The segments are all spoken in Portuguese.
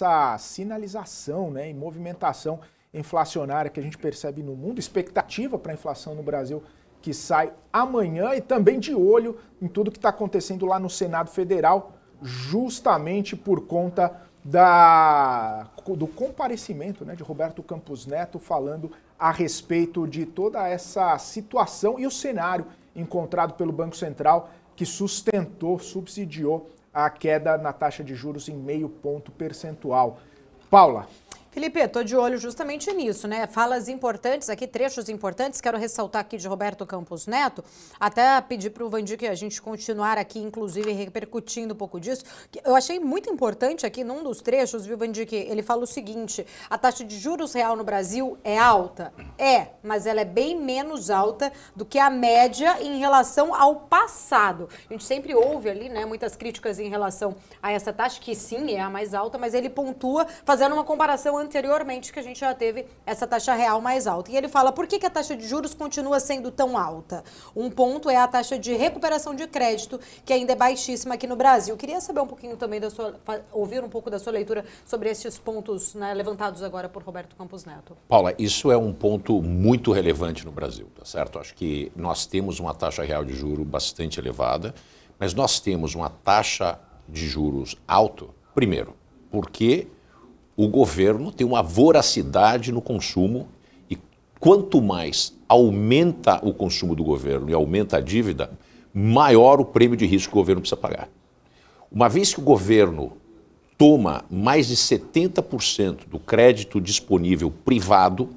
essa sinalização né, e movimentação inflacionária que a gente percebe no mundo, expectativa para a inflação no Brasil que sai amanhã e também de olho em tudo que está acontecendo lá no Senado Federal, justamente por conta da, do comparecimento né, de Roberto Campos Neto falando a respeito de toda essa situação e o cenário encontrado pelo Banco Central que sustentou, subsidiou a queda na taxa de juros em meio ponto percentual. Paula. Felipe, estou de olho justamente nisso, né? Falas importantes aqui, trechos importantes. Quero ressaltar aqui de Roberto Campos Neto, até pedir para o Vandir que a gente continuar aqui, inclusive, repercutindo um pouco disso. Eu achei muito importante aqui num dos trechos, viu, Vandir, que ele fala o seguinte: a taxa de juros real no Brasil é alta? É, mas ela é bem menos alta do que a média em relação ao passado. A gente sempre ouve ali, né, muitas críticas em relação a essa taxa, que sim, é a mais alta, mas ele pontua fazendo uma comparação anteriormente, que a gente já teve essa taxa real mais alta. E ele fala por que, que a taxa de juros continua sendo tão alta. Um ponto é a taxa de recuperação de crédito, que ainda é baixíssima aqui no Brasil. Queria saber um pouquinho também da sua, ouvir um pouco da sua leitura sobre esses pontos né, levantados agora por Roberto Campos Neto. Paula, isso é um ponto muito relevante no Brasil, tá certo? Acho que nós temos uma taxa real de juro bastante elevada, mas nós temos uma taxa de juros alto, primeiro, porque o governo tem uma voracidade no consumo e quanto mais aumenta o consumo do governo e aumenta a dívida, maior o prêmio de risco que o governo precisa pagar. Uma vez que o governo toma mais de 70% do crédito disponível privado,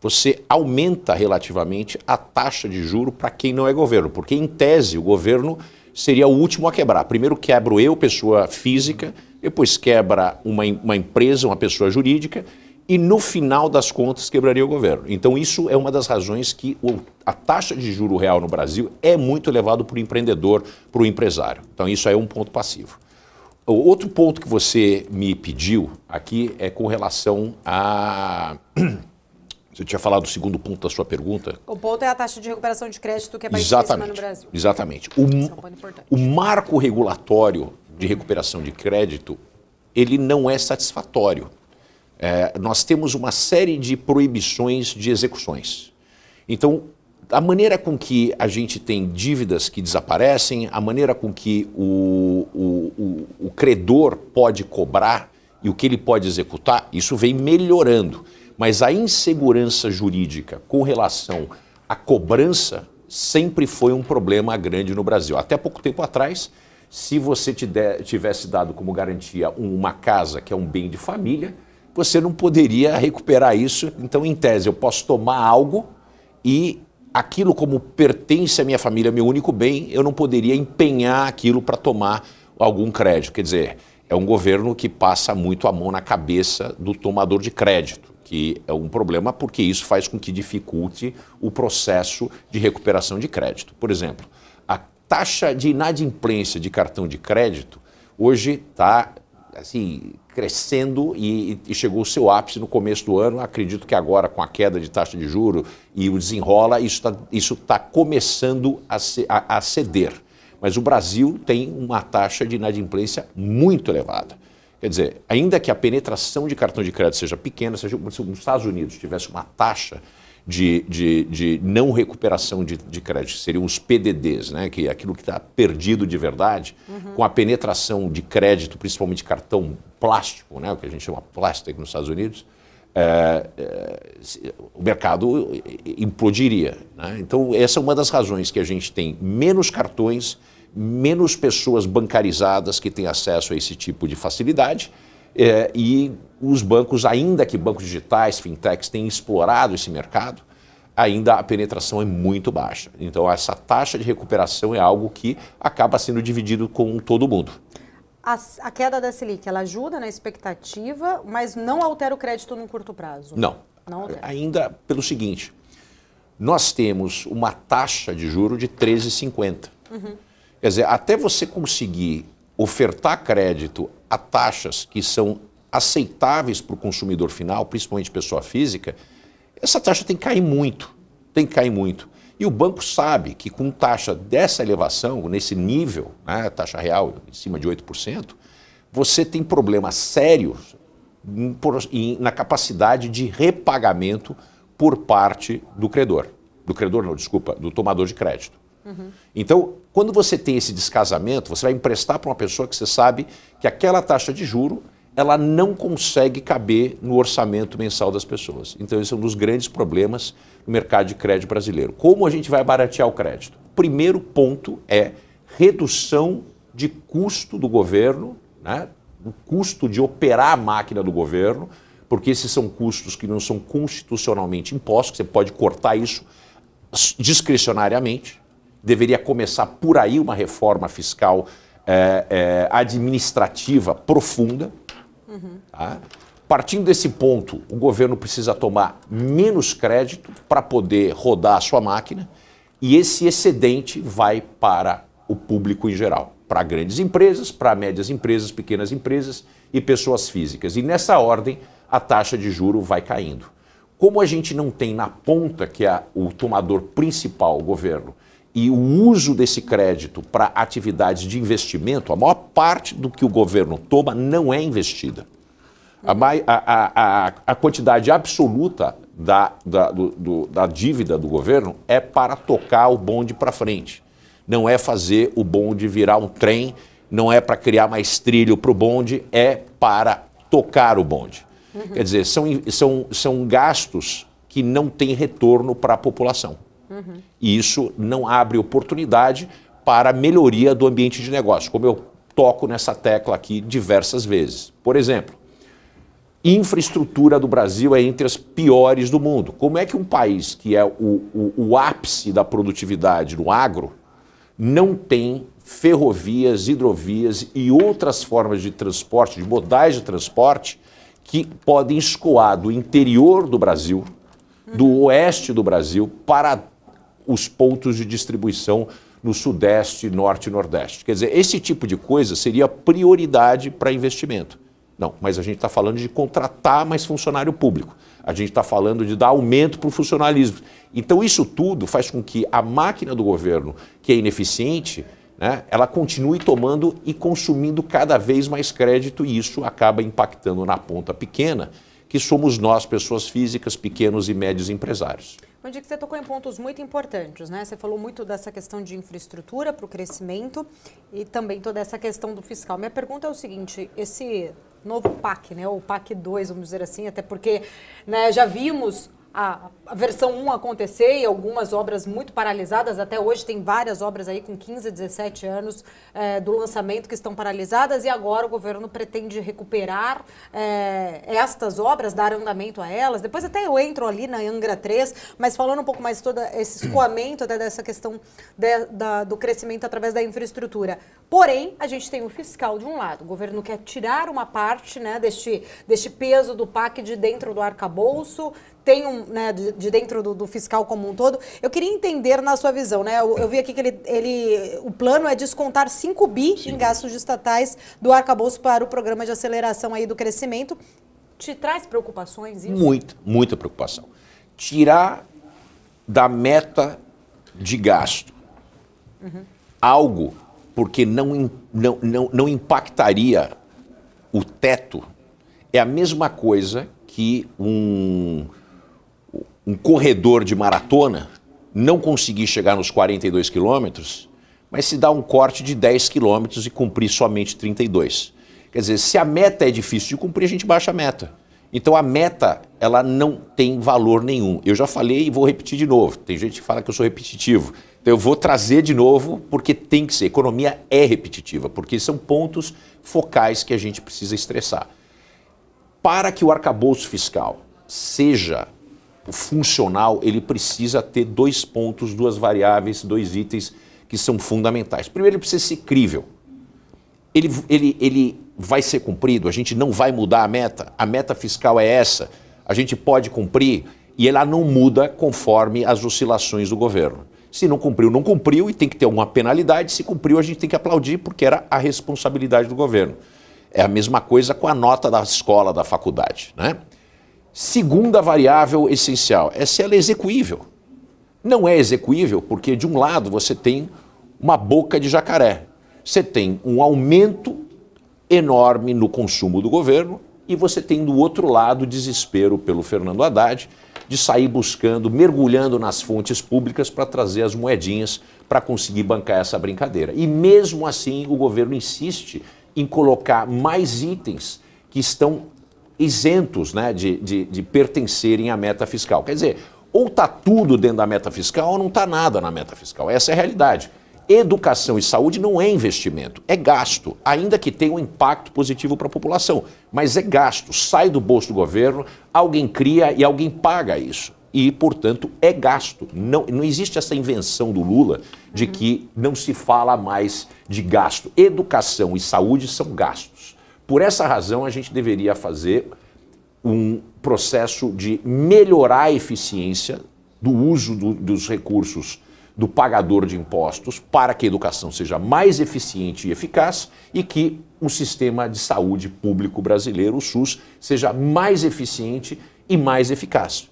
você aumenta relativamente a taxa de juro para quem não é governo, porque em tese o governo seria o último a quebrar. Primeiro quebro eu, pessoa física, depois quebra uma, uma empresa, uma pessoa jurídica, e no final das contas quebraria o governo. Então isso é uma das razões que o, a taxa de juro real no Brasil é muito elevada para o empreendedor, para o empresário. Então isso aí é um ponto passivo. O outro ponto que você me pediu aqui é com relação a Você tinha falado do segundo ponto da sua pergunta. O ponto é a taxa de recuperação de crédito que é baixíssima no Brasil. Exatamente. O, é um o marco regulatório de recuperação de crédito, ele não é satisfatório. É, nós temos uma série de proibições de execuções. Então, a maneira com que a gente tem dívidas que desaparecem, a maneira com que o, o, o, o credor pode cobrar e o que ele pode executar, isso vem melhorando. Mas a insegurança jurídica com relação à cobrança sempre foi um problema grande no Brasil. Até pouco tempo atrás, se você tivesse dado como garantia uma casa, que é um bem de família, você não poderia recuperar isso. Então, em tese, eu posso tomar algo e aquilo, como pertence à minha família, meu único bem, eu não poderia empenhar aquilo para tomar algum crédito. Quer dizer, é um governo que passa muito a mão na cabeça do tomador de crédito, que é um problema porque isso faz com que dificulte o processo de recuperação de crédito. Por exemplo, taxa de inadimplência de cartão de crédito hoje está assim, crescendo e, e, chegou ao seu ápice no começo do ano. Acredito que agora, com a queda de taxa de juro e o desenrola, isso está isso tá começando a, se, a, a ceder. Mas o Brasil tem uma taxa de inadimplência muito elevada. Quer dizer, ainda que a penetração de cartão de crédito seja pequena, seja, se os Estados Unidos tivesse uma taxa de, de, de não recuperação de, de crédito, seriam os PDDs, né? que é aquilo que está perdido de verdade, uhum. com a penetração de crédito, principalmente cartão plástico, né? o que a gente chama plástico nos Estados Unidos, é, é, o mercado implodiria. Né? Então, essa é uma das razões que a gente tem menos cartões, menos pessoas bancarizadas que têm acesso a esse tipo de facilidade é, e os bancos, ainda que bancos digitais, fintechs, tenham explorado esse mercado, ainda a penetração é muito baixa. Então, essa taxa de recuperação é algo que acaba sendo dividido com todo mundo. A, a queda da Selic, ela ajuda na expectativa, mas não altera o crédito no curto prazo? Não. não altera. Ainda pelo seguinte, nós temos uma taxa de juro de 13,50. Uhum. Quer dizer, até você conseguir ofertar crédito a taxas que são aceitáveis para o consumidor final, principalmente pessoa física, essa taxa tem que cair muito. Tem que cair muito. E o banco sabe que com taxa dessa elevação, nesse nível, né, taxa real em cima de 8%, você tem problemas sérios na capacidade de repagamento por parte do credor. Do credor, não, desculpa, do tomador de crédito. Então, quando você tem esse descasamento, você vai emprestar para uma pessoa que você sabe que aquela taxa de juro ela não consegue caber no orçamento mensal das pessoas. Então, esse é um dos grandes problemas no mercado de crédito brasileiro. Como a gente vai baratear o crédito? Primeiro ponto é redução de custo do governo, né? o custo de operar a máquina do governo, porque esses são custos que não são constitucionalmente impostos, você pode cortar isso discricionariamente deveria começar por aí uma reforma fiscal é, é, administrativa profunda. Uhum. Tá? Partindo desse ponto, o governo precisa tomar menos crédito para poder rodar a sua máquina e esse excedente vai para o público em geral, para grandes empresas, para médias empresas, pequenas empresas e pessoas físicas. E nessa ordem, a taxa de juro vai caindo. Como a gente não tem na ponta, que é o tomador principal, o governo, e o uso desse crédito para atividades de investimento, a maior parte do que o governo toma não é investida. A, a, a, a quantidade absoluta da, da, do, do, da dívida do governo é para tocar o bonde para frente. Não é fazer o bonde virar um trem, não é para criar mais trilho para o bonde, é para tocar o bonde. Uhum. Quer dizer, são, são, são gastos que não têm retorno para a população. Uhum. E isso não abre oportunidade para a melhoria do ambiente de negócio, como eu toco nessa tecla aqui diversas vezes. Por exemplo, infraestrutura do Brasil é entre as piores do mundo. Como é que um país que é o, o, o ápice da produtividade no agro não tem ferrovias, hidrovias e outras formas de transporte, de modais de transporte, que podem escoar do interior do Brasil, do oeste do Brasil, para os pontos de distribuição no Sudeste, Norte e Nordeste. Quer dizer, esse tipo de coisa seria prioridade para investimento. Não, mas a gente está falando de contratar mais funcionário público. A gente está falando de dar aumento para o funcionalismo. Então, isso tudo faz com que a máquina do governo, que é ineficiente, né, ela continue tomando e consumindo cada vez mais crédito, e isso acaba impactando na ponta pequena, que somos nós, pessoas físicas, pequenos e médios empresários que você tocou em pontos muito importantes, né? Você falou muito dessa questão de infraestrutura para o crescimento e também toda essa questão do fiscal. Minha pergunta é o seguinte, esse novo PAC, né? O PAC 2, vamos dizer assim, até porque né, já vimos a, a versão 1 acontecer e algumas obras muito paralisadas. Até hoje tem várias obras aí com 15, 17 anos é, do lançamento que estão paralisadas e agora o governo pretende recuperar é, estas obras, dar andamento a elas. Depois até eu entro ali na Angra 3, mas falando um pouco mais todo esse escoamento até dessa questão de, da, do crescimento através da infraestrutura. Porém, a gente tem o fiscal de um lado. O governo quer tirar uma parte né, deste, deste peso do PAC de dentro do arcabouço, tem um, né, de, de dentro do, do, fiscal como um todo. Eu queria entender na sua visão, né? Eu, eu vi aqui que ele, ele, o plano é descontar 5 bi Sim. em gastos estatais do arcabouço para o programa de aceleração aí do crescimento. Te traz preocupações isso? Muito, muita preocupação. Tirar da meta de gasto uhum. algo porque não, não, não, não impactaria o teto é a mesma coisa que um um corredor de maratona não conseguir chegar nos 42 quilômetros, mas se dar um corte de 10 quilômetros e cumprir somente 32. Quer dizer, se a meta é difícil de cumprir, a gente baixa a meta. Então a meta, ela não tem valor nenhum. Eu já falei e vou repetir de novo. Tem gente que fala que eu sou repetitivo. Então eu vou trazer de novo porque tem que ser. Economia é repetitiva, porque são pontos focais que a gente precisa estressar. Para que o arcabouço fiscal seja o funcional ele precisa ter dois pontos, duas variáveis, dois itens que são fundamentais. Primeiro, ele precisa ser crível. Ele, ele, ele vai ser cumprido, a gente não vai mudar a meta. A meta fiscal é essa, a gente pode cumprir e ela não muda conforme as oscilações do governo. Se não cumpriu, não cumpriu e tem que ter uma penalidade. Se cumpriu, a gente tem que aplaudir porque era a responsabilidade do governo. É a mesma coisa com a nota da escola, da faculdade, né? Segunda variável essencial é se ela é execuível. Não é execuível porque, de um lado, você tem uma boca de jacaré, você tem um aumento enorme no consumo do governo e você tem, do outro lado, desespero pelo Fernando Haddad de sair buscando, mergulhando nas fontes públicas para trazer as moedinhas para conseguir bancar essa brincadeira. E mesmo assim, o governo insiste em colocar mais itens que estão isentos né, de, de, de pertencerem à meta fiscal. Quer dizer, ou está tudo dentro da meta fiscal ou não está nada na meta fiscal. Essa é a realidade. Educação e saúde não é investimento, é gasto, ainda que tenha um impacto positivo para a população, mas é gasto, sai do bolso do governo, alguém cria e alguém paga isso. E, portanto, é gasto. Não, não existe essa invenção do Lula de que não se fala mais de gasto. Educação e saúde são gastos. Por essa razão, a gente deveria fazer um processo de melhorar a eficiência do uso do, dos recursos do pagador de impostos para que a educação seja mais eficiente e eficaz e que o sistema de saúde público brasileiro, o SUS, seja mais eficiente e mais eficaz.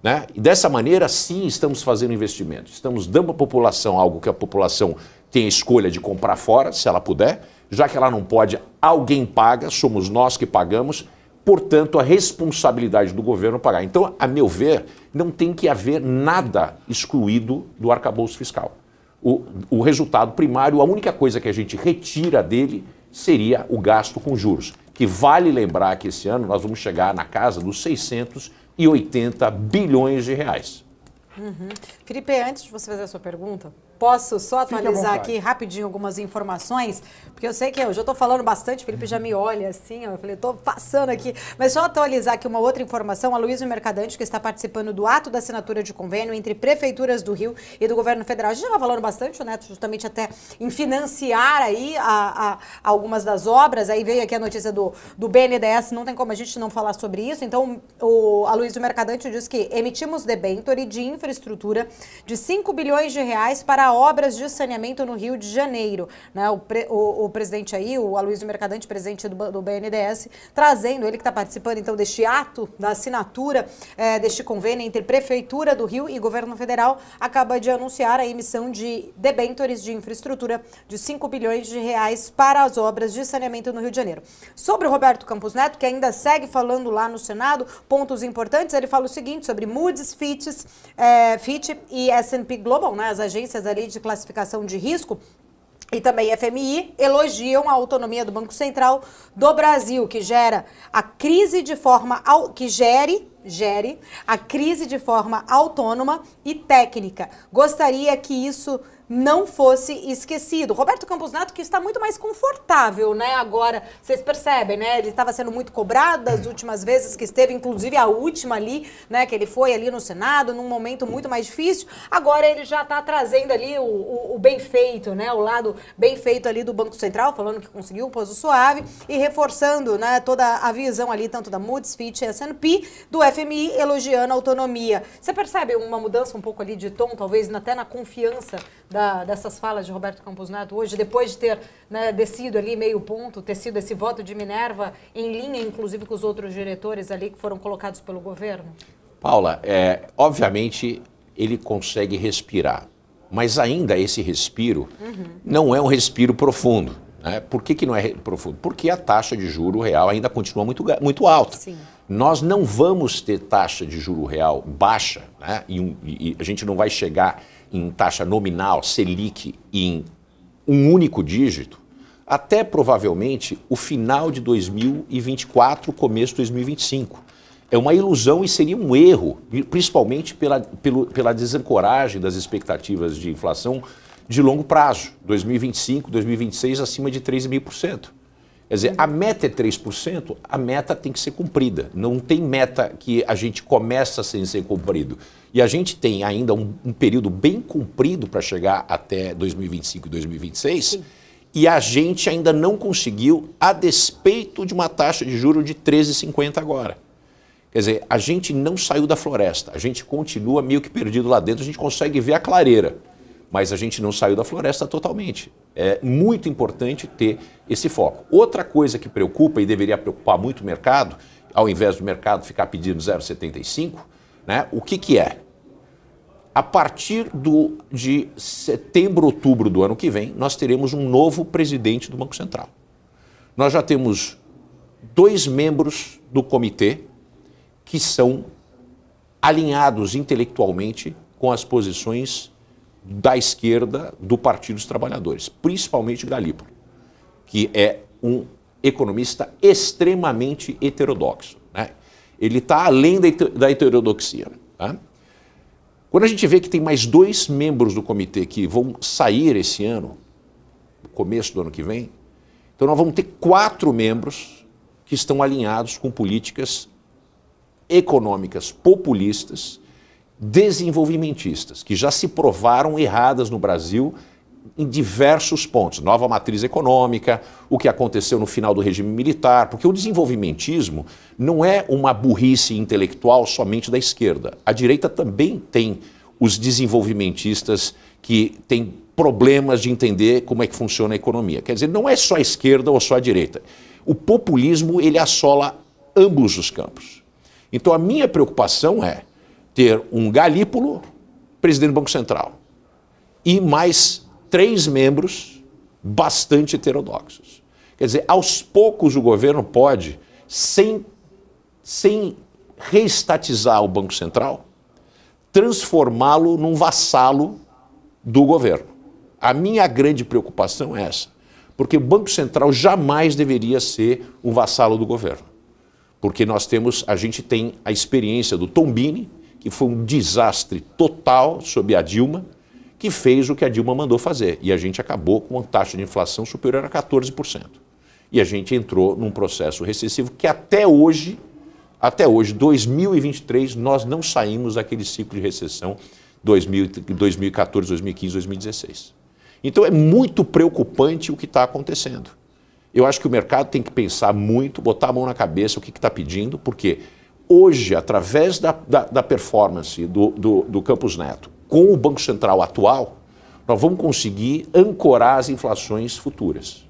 Né? E dessa maneira, sim, estamos fazendo investimento. Estamos dando à população algo que a população tem a escolha de comprar fora, se ela puder, já que ela não pode, alguém paga, somos nós que pagamos, portanto, a responsabilidade do governo pagar. Então, a meu ver, não tem que haver nada excluído do arcabouço fiscal. O, o resultado primário, a única coisa que a gente retira dele seria o gasto com juros, que vale lembrar que esse ano nós vamos chegar na casa dos 680 bilhões de reais. Uhum. Felipe, antes de você fazer a sua pergunta, Posso só atualizar aqui rapidinho algumas informações? Porque eu sei que eu já estou falando bastante, o Felipe já me olha assim, eu falei, estou passando aqui. Mas só atualizar aqui uma outra informação, a Luísa Mercadante, que está participando do ato da assinatura de convênio entre prefeituras do Rio e do governo federal. A gente estava falando bastante, né, justamente até em financiar aí a, a, algumas das obras, aí veio aqui a notícia do, do BNDES, não tem como a gente não falar sobre isso. Então, o, a Luísa Mercadante diz que emitimos debênture de infraestrutura de 5 bilhões de reais para obras de saneamento no Rio de Janeiro. Né? O, pre, o, o, presidente aí, o Aloysio Mercadante, presidente do, do BNDES, trazendo, ele que está participando então deste ato, da assinatura é, deste convênio entre Prefeitura do Rio e Governo Federal, acaba de anunciar a emissão de debentures de infraestrutura de 5 bilhões de reais para as obras de saneamento no Rio de Janeiro. Sobre o Roberto Campos Neto, que ainda segue falando lá no Senado, pontos importantes, ele fala o seguinte sobre Moody's, Fitch, é, Fitch e S&P Global, né, as agências ali ali de classificação de risco, e também FMI elogiam a autonomia do Banco Central do Brasil, que gera a crise de forma que gere gere a crise de forma autônoma e técnica. Gostaria que isso não fosse esquecido. Roberto Campos Neto, que está muito mais confortável, né? Agora, vocês percebem, né? Ele estava sendo muito cobrado as últimas vezes que esteve, inclusive a última ali, né? Que ele foi ali no Senado, num momento muito mais difícil. Agora ele já está trazendo ali o, o, o, bem feito, né? O lado bem feito ali do Banco Central, falando que conseguiu o pouso suave e reforçando, né? Toda a visão ali, tanto da Moody's, Fitch e S&P, do FMI, elogiando a autonomia. Você percebe uma mudança um pouco ali de tom, talvez até na confiança da, dessas falas de Roberto Campos Neto hoje, depois de ter né, descido ali meio ponto, ter sido esse voto de Minerva em linha, inclusive, com os outros diretores ali que foram colocados pelo governo? Paula, é, obviamente ele consegue respirar, mas ainda esse respiro uhum. não é um respiro profundo. Né? Por que, que não é profundo? Porque a taxa de juro real ainda continua muito, muito alta. Sim. Nós não vamos ter taxa de juro real baixa, né? e, um, e a gente não vai chegar em taxa nominal, Selic, em um único dígito, até provavelmente o final de 2024, começo de 2025. É uma ilusão e seria um erro, principalmente pela, pelo, pela desencoragem das expectativas de inflação de longo prazo, 2025, 2026, acima de 3,5%. Quer dizer, a meta é 3%, a meta tem que ser cumprida. Não tem meta que a gente começa sem ser cumprido. E a gente tem ainda um, um período bem comprido para chegar até 2025 e 2026. Sim. E a gente ainda não conseguiu, a despeito de uma taxa de juro de 13,50 agora. Quer dizer, a gente não saiu da floresta, a gente continua meio que perdido lá dentro, a gente consegue ver a clareira, mas a gente não saiu da floresta totalmente. É muito importante ter esse foco. Outra coisa que preocupa e deveria preocupar muito o mercado, ao invés do mercado ficar pedindo 0,75, né, o que, que é? A partir do, de setembro, outubro do ano que vem, nós teremos um novo presidente do Banco Central. Nós já temos dois membros do comitê que são alinhados intelectualmente com as posições da esquerda do Partido dos Trabalhadores, principalmente Galípolo, que é um economista extremamente heterodoxo. Né? Ele está além da heterodoxia. Tá? Quando a gente vê que tem mais dois membros do comitê que vão sair esse ano, começo do ano que vem, então nós vamos ter quatro membros que estão alinhados com políticas econômicas populistas, desenvolvimentistas, que já se provaram erradas no Brasil em diversos pontos. Nova matriz econômica, o que aconteceu no final do regime militar, porque o desenvolvimentismo não é uma burrice intelectual somente da esquerda. A direita também tem os desenvolvimentistas que têm problemas de entender como é que funciona a economia. Quer dizer, não é só a esquerda ou só a direita. O populismo ele assola ambos os campos. Então a minha preocupação é ter um Galípolo presidente do Banco Central e mais três membros bastante heterodoxos. Quer dizer, aos poucos o governo pode, sem, sem reestatizar o Banco Central, transformá-lo num vassalo do governo. A minha grande preocupação é essa, porque o Banco Central jamais deveria ser um vassalo do governo. Porque nós temos, a gente tem a experiência do Tombini, que foi um desastre total sob a Dilma, que fez o que a Dilma mandou fazer. E a gente acabou com uma taxa de inflação superior a 14%. E a gente entrou num processo recessivo que até hoje, até hoje, 2023, nós não saímos daquele ciclo de recessão 2000, 2014, 2015, 2016. Então é muito preocupante o que está acontecendo. Eu acho que o mercado tem que pensar muito, botar a mão na cabeça o que está pedindo, porque hoje, através da, da, da performance do, do, do Campos Neto, com o Banco Central atual, nós vamos conseguir ancorar as inflações futuras.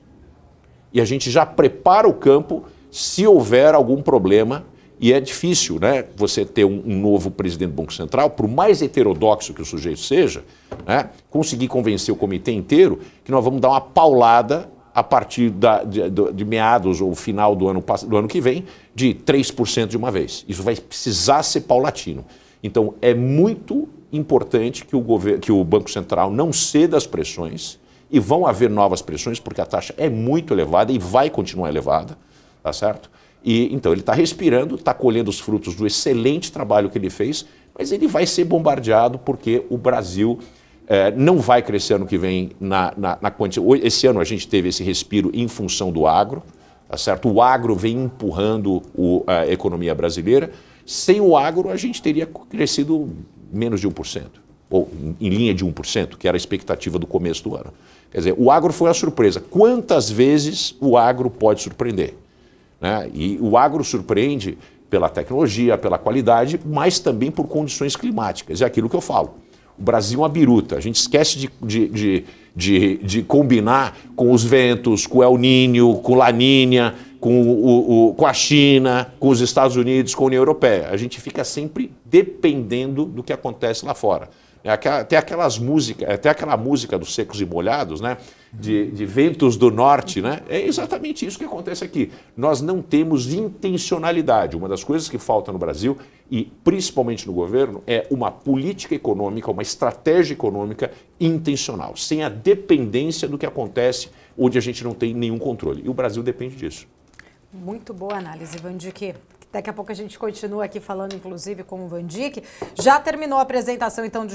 E a gente já prepara o campo se houver algum problema, e é difícil, né? Você ter um, novo presidente do Banco Central, por mais heterodoxo que o sujeito seja, né? conseguir convencer o comitê inteiro que nós vamos dar uma paulada a partir da, de, de, meados ou final do ano, do ano que vem, de 3% de uma vez. Isso vai precisar ser paulatino. Então, é muito importante que o, governo, que o Banco Central não ceda às pressões e vão haver novas pressões porque a taxa é muito elevada e vai continuar elevada, tá certo? E então ele está respirando, está colhendo os frutos do excelente trabalho que ele fez, mas ele vai ser bombardeado porque o Brasil eh, não vai crescer ano que vem na, na, na quantidade. Esse ano a gente teve esse respiro em função do agro, tá certo? O agro vem empurrando o, a economia brasileira. Sem o agro, a gente teria crescido menos de 1%, ou em linha de 1%, que era a expectativa do começo do ano. Quer dizer, o agro foi a surpresa. Quantas vezes o agro pode surpreender? Né? E o agro surpreende pela tecnologia, pela qualidade, mas também por condições climáticas. É aquilo que eu falo. O Brasil é uma biruta. A gente esquece de, de, de, de, de combinar com os ventos, com o El Ninho, com Laninha, com, o, o, com a China, com os Estados Unidos, com a União Europeia. A gente fica sempre dependendo do que acontece lá fora. Até aquelas músicas, até aquela música dos secos e molhados, né? De, de, ventos do norte, né? É exatamente isso que acontece aqui. Nós não temos intencionalidade. Uma das coisas que falta no Brasil e principalmente no governo é uma política econômica, uma estratégia econômica intencional, sem a dependência do que acontece onde a gente não tem nenhum controle. E o Brasil depende disso. Muito boa análise, Vandique. Daqui a pouco a gente continua aqui falando, inclusive, com o Vandique. Já terminou a apresentação, então, de